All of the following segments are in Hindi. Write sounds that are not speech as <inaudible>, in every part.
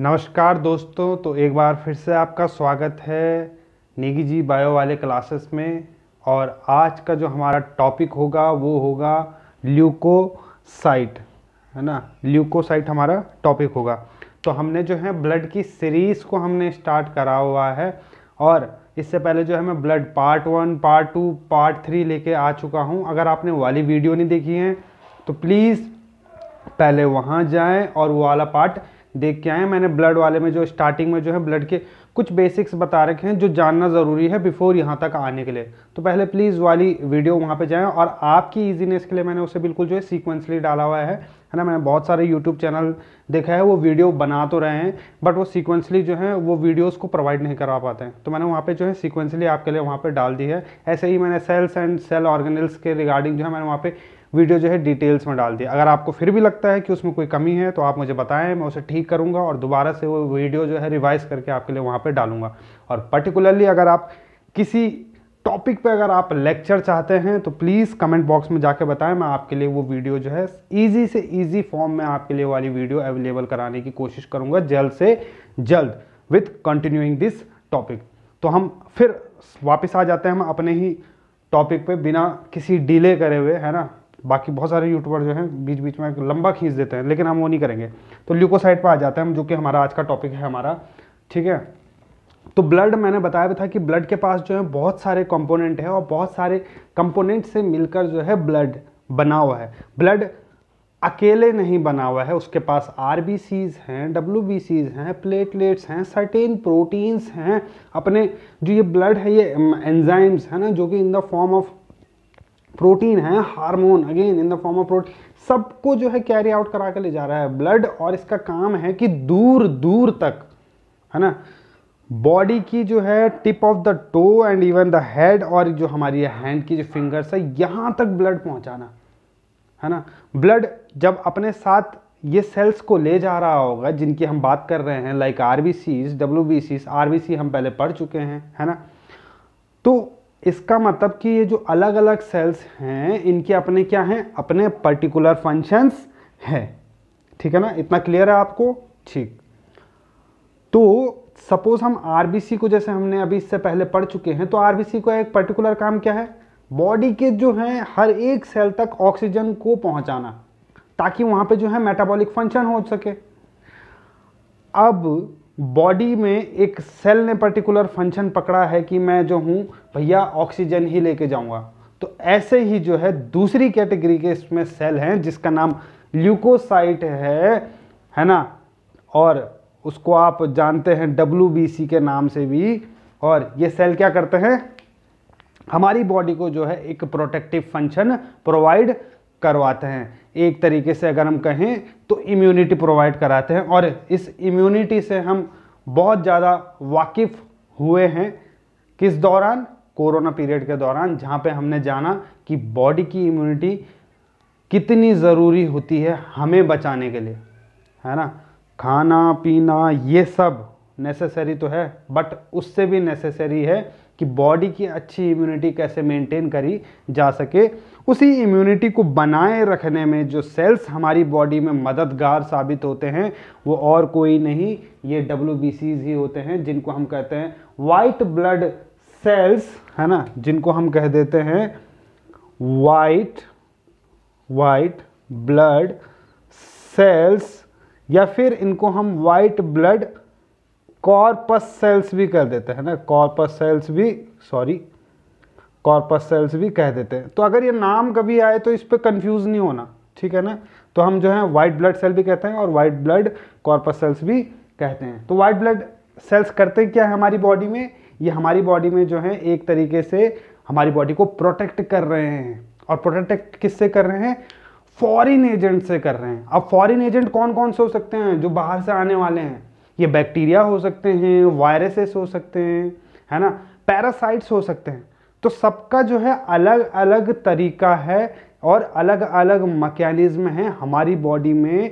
नमस्कार दोस्तों तो एक बार फिर से आपका स्वागत है नेगी जी बायो वाले क्लासेस में और आज का जो हमारा टॉपिक होगा वो होगा ल्यूकोसाइट है ना ल्यूकोसाइट हमारा टॉपिक होगा तो हमने जो है ब्लड की सीरीज़ को हमने स्टार्ट करा हुआ है और इससे पहले जो है मैं blood part one part two part three लेके आ चुका हूँ अगर आपने वाली वीडियो नहीं देखी है तो प्लीज़ पहले वहाँ जाएँ और वो वाला पार्ट देख के आए मैंने ब्लड वाले में जो स्टार्टिंग में जो है ब्लड के कुछ बेसिक्स बता रखे हैं जो जानना ज़रूरी है बिफोर यहाँ तक आने के लिए तो पहले प्लीज़ वाली वीडियो वहाँ पे जाएं और आपकी इजीनेस के लिए मैंने उसे बिल्कुल जो है सीक्वेंसली डाला हुआ है है ना मैंने बहुत सारे यूट्यूब चैनल देखा है वो वीडियो बना तो रहे हैं बट वो सीक्वेंसली जो है वो वीडियोज़ को प्रोवाइड नहीं करवा पाते हैं तो मैंने वहाँ पर जो है सीक्वेंसली आपके लिए वहाँ पर डाल दी है ऐसे ही मैंने सेल्स एंड सेल ऑर्गेनल्स के रिगार्डिंग जो है मैंने वहाँ पर वीडियो जो है डिटेल्स में डाल दी अगर आपको फिर भी लगता है कि उसमें कोई कमी है तो आप मुझे बताएं मैं उसे ठीक करूँगा और दोबारा से वो वीडियो जो है रिवाइज करके आपके लिए वहाँ पर डालूंगा और पर्टिकुलरली अगर आप किसी टॉपिक पे अगर आप लेक्चर चाहते हैं तो प्लीज़ कमेंट बॉक्स में जाके बताएं मैं आपके लिए वो वीडियो जो है इजी से इजी फॉर्म में आपके लिए वाली वीडियो अवेलेबल कराने की कोशिश करूँगा जल्द से जल्द विथ कंटिन्यूइंग दिस टॉपिक तो हम फिर वापस आ जाते हैं हम अपने ही टॉपिक पे बिना किसी डिले करे हुए है ना बाकी बहुत सारे यूट्यूबर जो हैं बीच बीच में लंबा खींच देते हैं लेकिन हम वो नहीं करेंगे तो ल्यूकोसाइट पर आ जाते हैं जो कि हमारा आज का टॉपिक है हमारा ठीक है तो ब्लड मैंने बताया भी था कि ब्लड के पास जो है बहुत सारे कंपोनेंट है और बहुत सारे कंपोनेंट से मिलकर जो है ब्लड बना हुआ है ब्लड अकेले नहीं बना हुआ है उसके पास आर हैं डब्ल्यू हैं प्लेटलेट्स हैं सर्टेन प्रोटीन्स हैं अपने जो ये ब्लड है ये एंजाइम्स um, है ना जो कि in the form of protein है hormone again in the form of protein सबको जो है कैरी आउट करा के ले जा रहा है ब्लड और इसका काम है कि दूर दूर तक है ना बॉडी की जो है tip of the toe and even the head और जो हमारी हैंड की जो फिंगर्स है यहाँ तक ब्लड पहुँचाना है ना ब्लड जब अपने साथ ये सेल्स को ले जा रहा होगा जिनकी हम बात कर रहे हैं like R B Cs W B R B C हम पहले पढ़ चुके हैं है ना तो इसका मतलब कि ये जो अलग अलग सेल्स हैं इनके अपने क्या हैं अपने पर्टिकुलर फंक्शंस हैं ठीक है ना इतना क्लियर है आपको ठीक तो सपोज हम आरबीसी को जैसे हमने अभी इससे पहले पढ़ चुके हैं तो आरबीसी का एक पर्टिकुलर काम क्या है बॉडी के जो है हर एक सेल तक ऑक्सीजन को पहुंचाना ताकि वहां पे जो है मेटाबॉलिक फंक्शन हो सके अब बॉडी में एक सेल ने पर्टिकुलर फंक्शन पकड़ा है कि मैं जो हूँ भैया ऑक्सीजन ही लेके जाऊँगा तो ऐसे ही जो है दूसरी कैटेगरी के इसमें सेल हैं जिसका नाम ल्यूकोसाइट है है ना और उसको आप जानते हैं डब्ल्यू के नाम से भी और ये सेल क्या करते हैं हमारी बॉडी को जो है एक प्रोटेक्टिव फंक्शन प्रोवाइड करवाते हैं एक तरीके से अगर हम कहें तो इम्यूनिटी प्रोवाइड कराते हैं और इस इम्यूनिटी से हम बहुत ज़्यादा वाकिफ हुए हैं किस दौरान कोरोना पीरियड के दौरान जहाँ पे हमने जाना कि बॉडी की इम्यूनिटी कितनी ज़रूरी होती है हमें बचाने के लिए है ना खाना पीना ये सब नेसेसरी तो है बट उससे भी नेसेसरी है कि बॉडी की अच्छी इम्यूनिटी कैसे मेंटेन करी जा सके उसी इम्यूनिटी को बनाए रखने में जो सेल्स हमारी बॉडी में मददगार साबित होते हैं वो और कोई नहीं ये डब्ल्यू ही होते हैं जिनको हम कहते हैं वाइट ब्लड सेल्स है ना जिनको हम कह देते हैं वाइट वाइट ब्लड सेल्स या फिर इनको हम वाइट ब्लड कॉर्पस सेल्स भी कर देते हैं ना कॉर्पस सेल्स भी सॉरी कॉर्पस सेल्स भी कह देते हैं तो अगर ये नाम कभी आए तो इस पर कन्फ्यूज़ नहीं होना ठीक है ना तो हम जो है वाइट ब्लड सेल भी कहते हैं और वाइट ब्लड कॉर्पस सेल्स भी कहते हैं तो वाइट ब्लड सेल्स करते क्या है हमारी बॉडी में ये हमारी बॉडी में जो है एक तरीके से हमारी बॉडी को प्रोटेक्ट कर रहे हैं और प्रोटेक्ट किससे कर रहे हैं फॉरेन एजेंट से कर रहे हैं अब फॉरेन एजेंट कौन कौन से हो सकते हैं जो बाहर से आने वाले हैं ये बैक्टीरिया हो सकते हैं वायरसेस हो सकते हैं है ना पैरासाइट्स हो सकते हैं तो सबका जो है अलग अलग तरीका है और अलग अलग मकैनिज्म है हमारी बॉडी में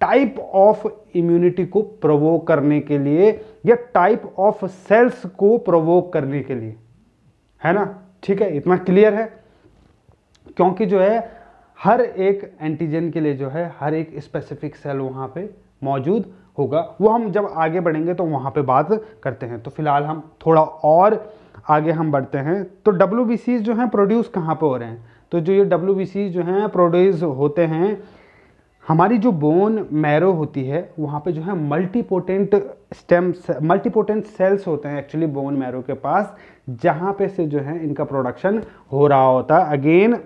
टाइप ऑफ इम्यूनिटी को प्रोवोक करने के लिए या टाइप ऑफ सेल्स को प्रोवोक करने के लिए है ना ठीक है इतना क्लियर है क्योंकि जो है हर एक एंटीजन के लिए जो है हर एक स्पेसिफिक सेल वहां पे मौजूद होगा वो हम जब आगे बढ़ेंगे तो वहाँ पे बात करते हैं तो फिलहाल हम थोड़ा और आगे हम बढ़ते हैं तो डब्ल्यू जो हैं प्रोड्यूस कहाँ पर हो रहे हैं तो जो ये डब्ल्यू जो हैं प्रोड्यूस होते हैं हमारी जो बोन मैरो होती है वहाँ पे जो है मल्टीपोटेंट स्टेम मल्टीपोटेंट सेल्स होते हैं एक्चुअली बोन मैरो के पास जहाँ पे से जो है इनका प्रोडक्शन हो रहा होता है again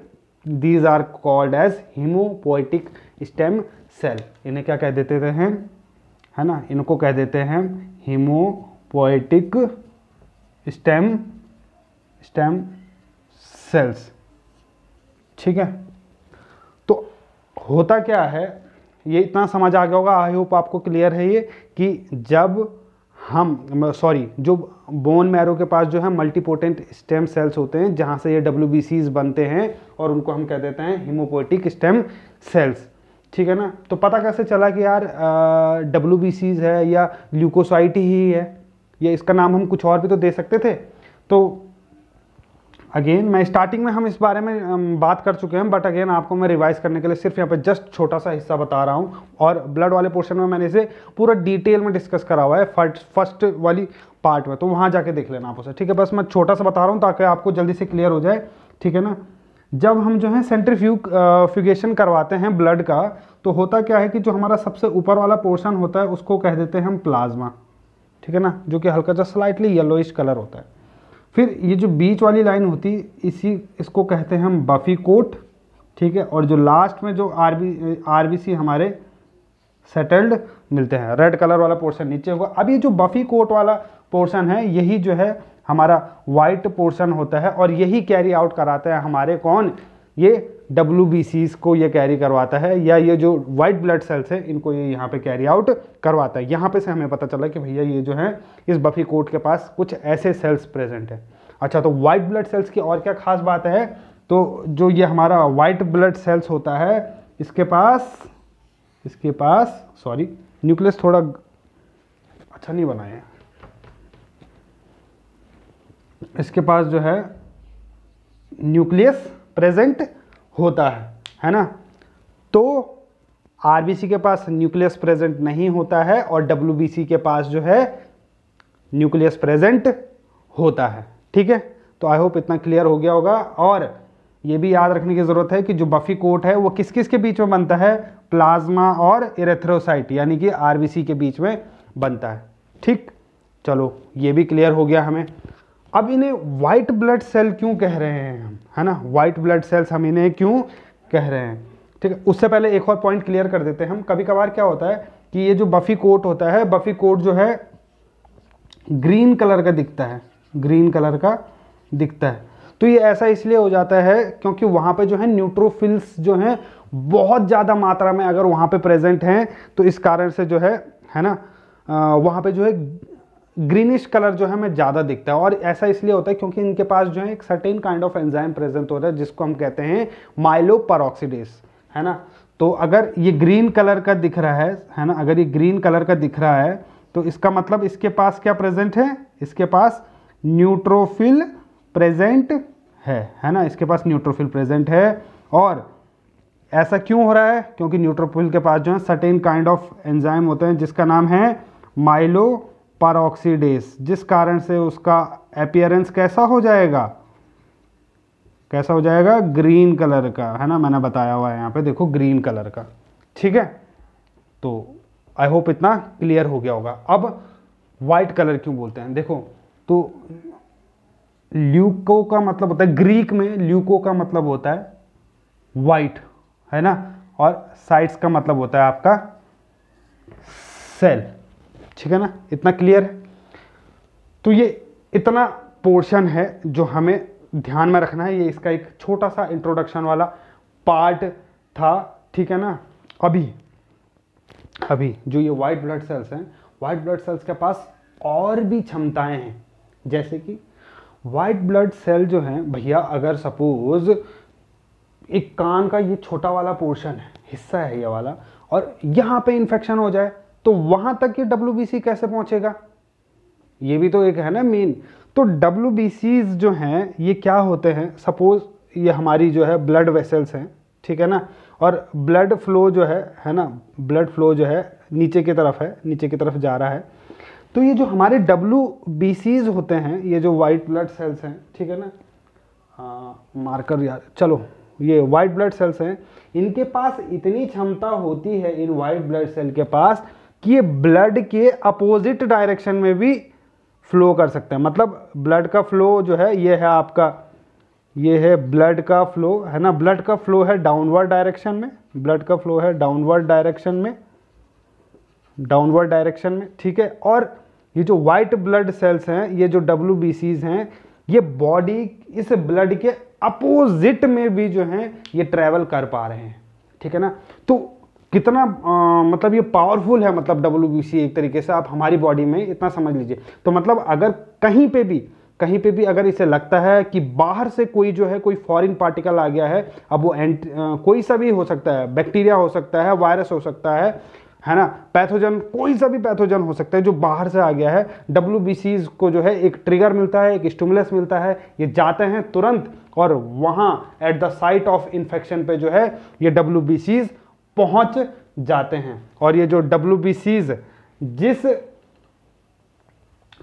these are called as haemopoietic stem cell इन्हें क्या कह देते हैं है ना इनको कह देते हैं हीमोपोइटिक स्टेम स्टेम सेल्स ठीक है तो होता क्या है ये इतना समझ आ गया होगा आई होप आपको क्लियर है ये कि जब हम सॉरी जो बोन मैरो के पास जो है मल्टीपोटेंट स्टेम सेल्स होते हैं जहाँ से ये डब्ल्यू बनते हैं और उनको हम कह देते हैं हिमोपोटिक स्टेम सेल्स ठीक है ना तो पता कैसे चला कि यार डब्ल्यू बी सीज है या ल्यूकोसाइटी ही है या इसका नाम हम कुछ और भी तो दे सकते थे तो अगेन मैं स्टार्टिंग में हम इस बारे में बात कर चुके हैं बट अगेन आपको मैं रिवाइज करने के लिए सिर्फ यहाँ पे जस्ट छोटा सा हिस्सा बता रहा हूँ और ब्लड वाले पोर्शन में मैंने इसे पूरा डिटेल में डिस्कस करा हुआ है फर्स्ट फर्स्ट वाली पार्ट में तो वहाँ जाके देख लेना आप उसे ठीक है बस मैं छोटा सा बता रहा हूँ ताकि आपको जल्दी से क्लियर हो जाए ठीक है ना जब हम जो है फ्यू फ्यूगेशन करवाते हैं ब्लड का तो होता क्या है कि जो हमारा सबसे ऊपर वाला पोर्शन होता है उसको कह देते हैं हम प्लाज्मा ठीक है ना जो कि हल्का सा स्लाइटली येलोइश कलर होता है फिर ये जो बीच वाली लाइन होती इसी इसको कहते हैं हम बफी कोट ठीक है और जो लास्ट में जो R B R B C हमारे सेटल्ड मिलते हैं रेड कलर वाला पोर्शन नीचे होगा अब ये जो बफी कोट वाला पोर्शन है यही जो है हमारा वाइट पोर्शन होता है और यही कैरी आउट कराते हैं हमारे कौन ये डब्ल्यू को ये कैरी करवाता है या ये जो वाइट ब्लड सेल्स हैं इनको ये यहाँ पे कैरी आउट करवाता है यहाँ पे से हमें पता चला कि भैया ये जो है इस बफी कोट के पास कुछ ऐसे सेल्स प्रेजेंट हैं अच्छा तो वाइट ब्लड सेल्स की और क्या खास बात है तो जो ये हमारा वाइट ब्लड सेल्स होता है इसके पास इसके पास सॉरी न्यूक्लियस थोड़ा अच्छा नहीं बनाया इसके पास जो है न्यूक्लियस प्रेजेंट होता है है ना तो आरबीसी के पास न्यूक्लियस प्रेजेंट नहीं होता है और डब्ल्यूबीसी के पास जो है न्यूक्लियस प्रेजेंट होता है ठीक है तो आई होप इतना क्लियर हो गया होगा और ये भी याद रखने की ज़रूरत है कि जो बफी कोट है वो किस किस के बीच में बनता है प्लाज्मा और इरेथ्रोसाइट यानी कि आरबीसी के बीच में बनता है ठीक चलो ये भी क्लियर हो गया हमें अब इन्हें वाइट ब्लड सेल क्यों कह रहे हैं हम है ना वाइट ब्लड सेल्स हम इन्हें क्यों कह रहे हैं ठीक है उससे पहले एक और पॉइंट क्लियर कर देते हैं हम कभी कभार क्या होता है कि ये जो बफी कोट होता है बफी कोट जो है ग्रीन कलर का दिखता है ग्रीन कलर का दिखता है तो ये ऐसा इसलिए हो जाता है क्योंकि वहाँ पे जो है न्यूट्रोफिल्स जो हैं बहुत ज़्यादा मात्रा में अगर वहाँ पे प्रेजेंट हैं तो इस कारण से जो है है ना वहाँ पे जो है ग्रीनिश कलर जो है हमें ज़्यादा दिखता है और ऐसा इसलिए होता है क्योंकि इनके पास जो है एक certain kind of enzyme present होता है जिसको हम कहते हैं माइलोपरऑक्सीडेस है ना तो अगर ये ग्रीन कलर का दिख रहा है है ना अगर ये ग्रीन कलर का दिख रहा है तो इसका मतलब इसके पास क्या प्रेजेंट है इसके पास न्यूट्रोफिल प्रेजेंट है है ना इसके पास न्यूट्रोफिल प्रेजेंट है और ऐसा क्यों हो रहा है क्योंकि न्यूट्रोफिल के पास जो है सर्टेन काइंड ऑफ एंजाइम होते हैं जिसका नाम है माइलो पारोक्सीडेस जिस कारण से उसका अपियरेंस कैसा हो जाएगा कैसा हो जाएगा ग्रीन कलर का है ना मैंने बताया हुआ है यहाँ पे देखो ग्रीन कलर का ठीक है तो आई होप इतना क्लियर हो गया होगा अब वाइट कलर क्यों बोलते हैं देखो तो ल्यूको का मतलब होता है ग्रीक में ल्यूको का मतलब होता है वाइट है ना और साइट्स का मतलब होता है आपका सेल ठीक है ना इतना क्लियर है तो ये इतना पोर्शन है जो हमें ध्यान में रखना है ये इसका एक छोटा सा इंट्रोडक्शन वाला पार्ट था ठीक है ना अभी अभी जो ये व्हाइट ब्लड सेल्स हैं व्हाइट ब्लड सेल्स के पास और भी क्षमताएं हैं जैसे कि वाइट ब्लड सेल जो हैं भैया अगर सपोज एक कान का ये छोटा वाला पोर्शन है हिस्सा है ये वाला और यहाँ पे इन्फेक्शन हो जाए तो वहां तक ये डब्ल्यू कैसे पहुंचेगा ये भी तो एक है ना मेन तो डब्ल्यू जो हैं ये क्या होते हैं सपोज ये हमारी जो है ब्लड वेसल्स हैं ठीक है ना और ब्लड फ्लो जो है है ना ब्लड फ्लो जो है नीचे की तरफ है नीचे की तरफ जा रहा है तो ये जो हमारे डब्ल्यू होते हैं ये जो वाइट ब्लड सेल्स हैं ठीक है ना आ, मार्कर यार चलो ये वाइट ब्लड सेल्स हैं इनके पास इतनी क्षमता होती है इन वाइट ब्लड सेल के पास कि ये ब्लड के अपोजिट डायरेक्शन में भी फ्लो कर सकते हैं मतलब ब्लड का फ्लो जो है ये है आपका ये है ब्लड का फ्लो है ना ब्लड का फ्लो है डाउनवर्ड डायरेक्शन में ब्लड का फ्लो है डाउनवर्ड डायरेक्शन में डाउनवर्ड डायरेक्शन में ठीक है और ये जो वाइट ब्लड सेल्स हैं ये जो डब्ल्यू हैं ये बॉडी इस ब्लड के अपोजिट में भी जो हैं ये ट्रेवल कर पा रहे हैं ठीक है ना तो कितना आ, मतलब ये पावरफुल है मतलब डब्ल्यू एक तरीके से आप हमारी बॉडी में इतना समझ लीजिए तो मतलब अगर कहीं पे भी कहीं पे भी अगर इसे लगता है कि बाहर से कोई जो है कोई फॉरेन पार्टिकल आ गया है अब वो एंट कोई सा भी हो सकता है बैक्टीरिया हो सकता है वायरस हो सकता है है ना पैथोजन कोई सा भी पैथोजन हो सकता है जो बाहर से आ गया है डब्ल्यू को जो है एक ट्रिगर मिलता है एक स्टूमुलस मिलता है ये जाते हैं तुरंत और वहाँ at the site of infection पे जो है ये डब्ल्यू पहुंच जाते हैं और ये जो डब्ल्यू जिस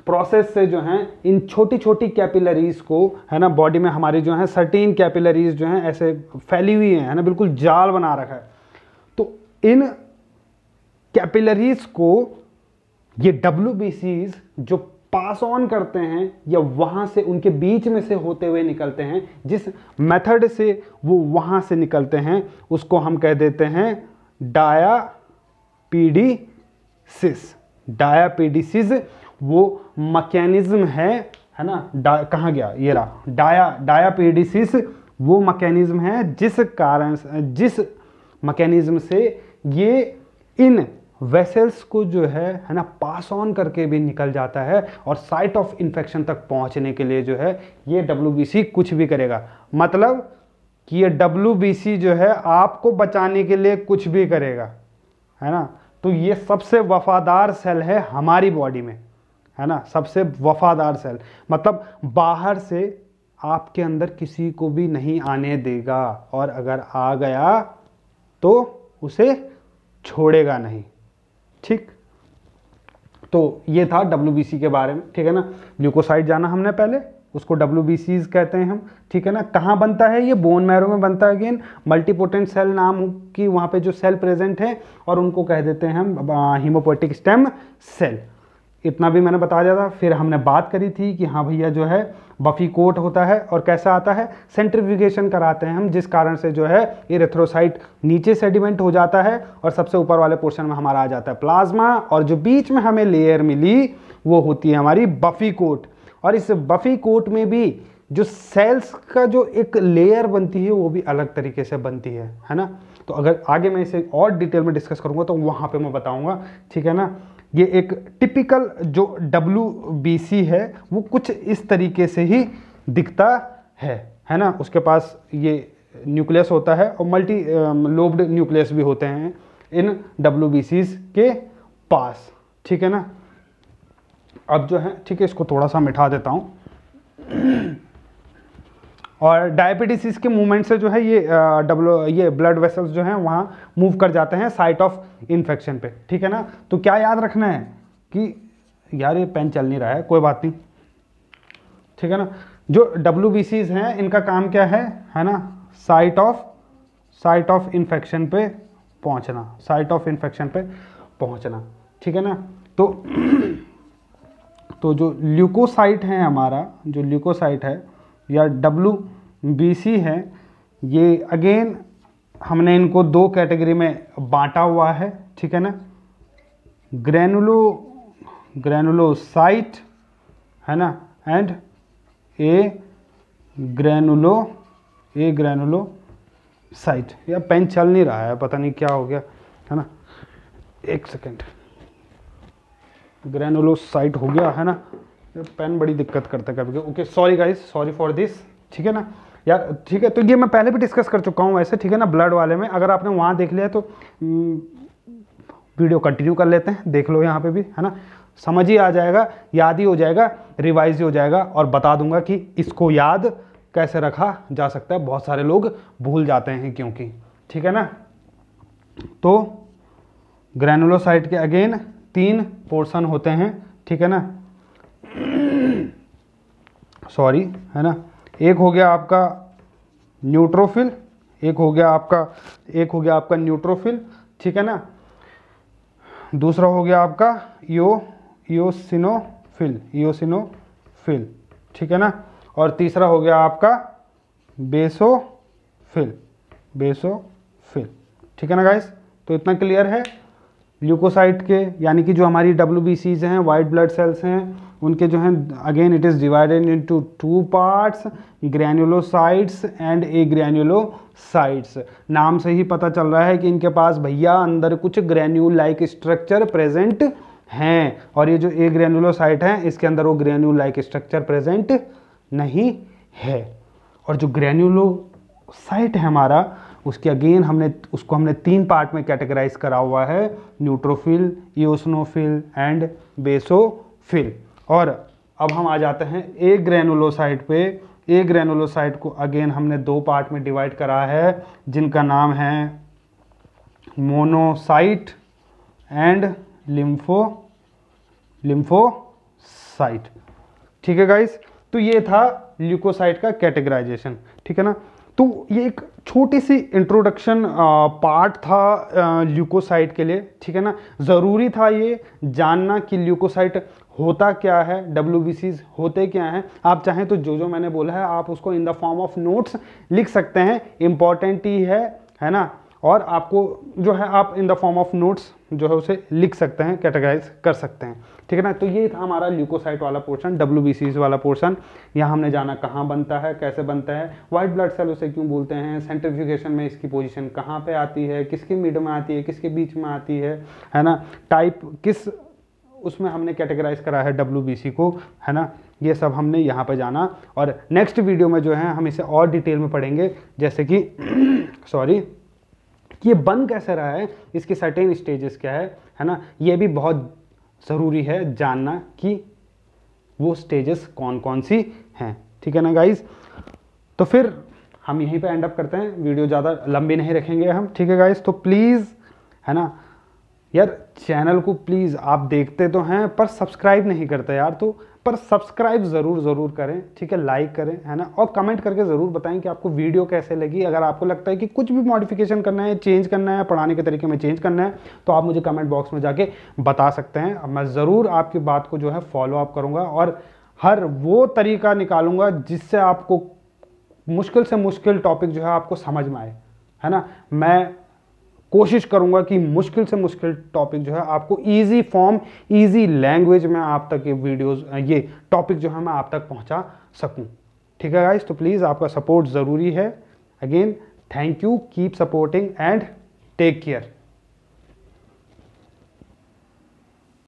प्रोसेस से जो हैं इन छोटी छोटी कैपिलरीज को है ना बॉडी में हमारी जो है सर्टीन कैपिलरीज जो हैं ऐसे फैली हुई हैं है ना बिल्कुल जाल बना रखा है तो इन कैपिलरीज को ये डब्ल्यू जो पास ऑन करते हैं या वहाँ से उनके बीच में से होते हुए निकलते हैं जिस मेथड से वो वहाँ से निकलते हैं उसको हम कह देते हैं डायापीडीसिस डायापीडीसिस वो मकैनिज़्म है है ना कहाँ गया ये रहा डाया डायापीडीसिस वो मकैनिज़्म है जिस कारण जिस मकैनिज़्म से ये इन वेसल्स को जो है है ना पास ऑन करके भी निकल जाता है और साइट ऑफ इन्फेक्शन तक पहुंचने के लिए जो है ये डब्ल्यू कुछ भी करेगा मतलब कि ये डब्ल्यू जो है आपको बचाने के लिए कुछ भी करेगा है ना तो ये सबसे वफादार सेल है हमारी बॉडी में है ना सबसे वफादार सेल मतलब बाहर से आपके अंदर किसी को भी नहीं आने देगा और अगर आ गया तो उसे छोड़ेगा नहीं ठीक तो ये था डब्ल्यू के बारे में ठीक है ना ग्लूकोसाइड जाना हमने पहले उसको डब्ल्यू कहते हैं हम ठीक है ना कहाँ बनता है ये बोन मैरो में बनता है अगेन मल्टीपोटेंट सेल नाम की वहाँ पे जो सेल प्रेजेंट है और उनको कह देते हैं हम हीमोपोटिक स्टेम सेल इतना भी मैंने बता दिया था फिर हमने बात करी थी कि हाँ भैया जो है बफी कोट होता है और कैसा आता है सेंट्रीफ्यूगेशन कराते हैं हम जिस कारण से जो है रेथ्रोसाइट नीचे सेडिमेंट हो जाता है और सबसे ऊपर वाले पोर्शन में हमारा आ जाता है प्लाज्मा और जो बीच में हमें लेयर मिली वो होती है हमारी बफी कोट और इस बफी कोट में भी जो सेल्स का जो एक लेयर बनती है वो भी अलग तरीके से बनती है है ना तो अगर आगे मैं इसे और डिटेल में डिस्कस करूँगा तो वहाँ पर मैं बताऊँगा ठीक है ना ये एक टिपिकल जो डब्ल्यू है वो कुछ इस तरीके से ही दिखता है है ना उसके पास ये न्यूक्लियस होता है और मल्टी लोब्ड न्यूक्लियस भी होते हैं इन डब्ल्यू के पास ठीक है ना अब जो है ठीक है इसको थोड़ा सा मिठा देता हूँ और डायबिटिस के मूवमेंट से जो है ये डब्लो ये ब्लड वेसल्स जो हैं वहाँ मूव कर जाते हैं साइट ऑफ इन्फेक्शन पे ठीक है ना तो क्या याद रखना है कि यार ये पेन चल नहीं रहा है कोई बात नहीं ठीक है ना जो डब्लू बी सीज हैं इनका काम क्या है है ना site of site of infection पे पहुँचना साइट ऑफ इन्फेक्शन पे पहुँचना ठीक है ना तो <clears throat> तो जो ल्यूकोसाइट है हमारा जो ल्यूकोसाइट है या डब्लू बी सी है ये अगेन हमने इनको दो कैटेगरी में बांटा हुआ है ठीक है ना ग्रैनुलो ग्रेनुलोसाइट है ना and a granulo agranulocyte या पेन चल नहीं रहा है पता नहीं क्या हो गया है ना एक सेकेंड साइट हो गया है ना पेन बड़ी दिक्कत करता है कभी okay sorry guys sorry for this ठीक है ना यार ठीक है तो ये मैं पहले भी डिस्कस कर चुका हूँ वैसे ठीक है ना ब्लड वाले में अगर आपने वहाँ देख लिया तो वीडियो हम्म, कंटिन्यू कर लेते हैं देख लो यहाँ पे भी है ना समझ ही आ जाएगा याद ही हो जाएगा रिवाइज ही हो जाएगा और बता दूंगा कि इसको याद कैसे रखा जा सकता है बहुत सारे लोग भूल जाते हैं क्योंकि ठीक है ना तो ग्रैनुलोसाइट के अगेन तीन पोर्शन होते हैं ठीक है ना सॉरी है ना एक हो गया आपका न्यूट्रोफिल एक हो गया आपका एक हो गया आपका न्यूट्रोफिल ठीक है ना दूसरा हो गया आपका यो योसिनोफिल योसिनोफिल ठीक है ना और तीसरा हो गया आपका बेसोफिल बेसोफिल ठीक है ना गाइस तो इतना क्लियर है ल्यूकोसाइट के यानी कि जो हमारी डब्ल्यू हैं वाइट ब्लड सेल्स हैं उनके जो हैं again it is divided into two parts granulocytes and agranulocytes नाम से ही पता चल रहा है कि इनके पास भैया अंदर कुछ ग्रैन्यूल लाइक स्ट्रक्चर प्रेजेंट हैं और ये जो ए ग्रैन्युलोसाइट हैं इसके अंदर वो ग्रैन्यूल लाइक स्ट्रक्चर प्रेजेंट नहीं है और जो ग्रैन्यूलोसाइट है हमारा उसके अगेन हमने उसको हमने तीन पार्ट में कैटेगराइज करा हुआ है न्यूट्रोफिल इओसनोफिल एंड बेसोफिल और अब हम आ जाते हैं ए ग्रेनुलोसाइट पे ए ग्रेनुलोसाइट को अगेन हमने दो पार्ट में डिवाइड करा है जिनका नाम है मोनोसाइट एंड लिम्फो लिम्फोसाइट ठीक है गाइस तो ये था ल्यूकोसाइट का कैटेगराइजेशन ठीक है ना तो ये एक छोटी सी इंट्रोडक्शन पार्ट था ल्यूकोसाइट के लिए ठीक है ना ज़रूरी था ये जानना कि ल्यूकोसाइट होता क्या है डब्ल्यू होते क्या हैं आप चाहें तो जो जो मैंने बोला है आप उसको in the form of notes लिख सकते हैं इम्पॉर्टेंट ही है है ना और आपको जो है आप in the form of notes जो है उसे लिख सकते हैं कैटेगराइज कर सकते हैं ठीक है ना तो ये था हमारा ल्यूकोसाइट वाला पोर्शन डब्ल्यू वाला पोर्शन यहाँ हमने जाना कहाँ बनता है कैसे बनता है वाइट ब्लड सेल उसे क्यों बोलते हैं सेंट्रिफिकेशन में इसकी पोजिशन कहाँ पर आती है किसके मिड में आती है किसके बीच में आती है है ना टाइप किस उसमें हमने कैटेगराइज करा है डब्ल्यू को है ना ये सब हमने यहाँ पर जाना और नेक्स्ट वीडियो में जो है हम इसे और डिटेल में पढ़ेंगे जैसे कि सॉरी <coughs> कि ये बन कैसे रहा है इसके सर्टेन स्टेजेस क्या है है ना ये भी बहुत ज़रूरी है जानना कि वो स्टेजेस कौन कौन सी हैं ठीक है ना गाइज तो फिर हम यहीं पे एंड अप करते हैं वीडियो ज़्यादा लंबी नहीं रखेंगे हम ठीक है गाइज तो प्लीज़ है ना यार चैनल को प्लीज़ आप देखते तो हैं पर सब्सक्राइब नहीं करते यार तो पर सब्सक्राइब ज़रूर ज़रूर करें ठीक है लाइक करें है ना और कमेंट करके ज़रूर बताएं कि आपको वीडियो कैसे लगी अगर आपको लगता है कि कुछ भी मॉडिफिकेशन करना है चेंज करना है पढ़ाने के तरीके में चेंज करना है तो आप मुझे कमेंट बॉक्स में जाके बता सकते हैं मैं ज़रूर आपकी बात को जो है फॉलो अप करूँगा और हर वो तरीका निकालूंगा जिससे आपको मुश्किल से मुश्किल टॉपिक जो है आपको समझ में आए है ना मैं कोशिश करूंगा कि मुश्किल से मुश्किल टॉपिक जो है आपको इजी फॉर्म इजी लैंग्वेज में आप तक ये वीडियोस ये टॉपिक जो है मैं आप तक पहुंचा सकूं ठीक है गाइस तो प्लीज़ आपका सपोर्ट ज़रूरी है again thank you keep supporting and take care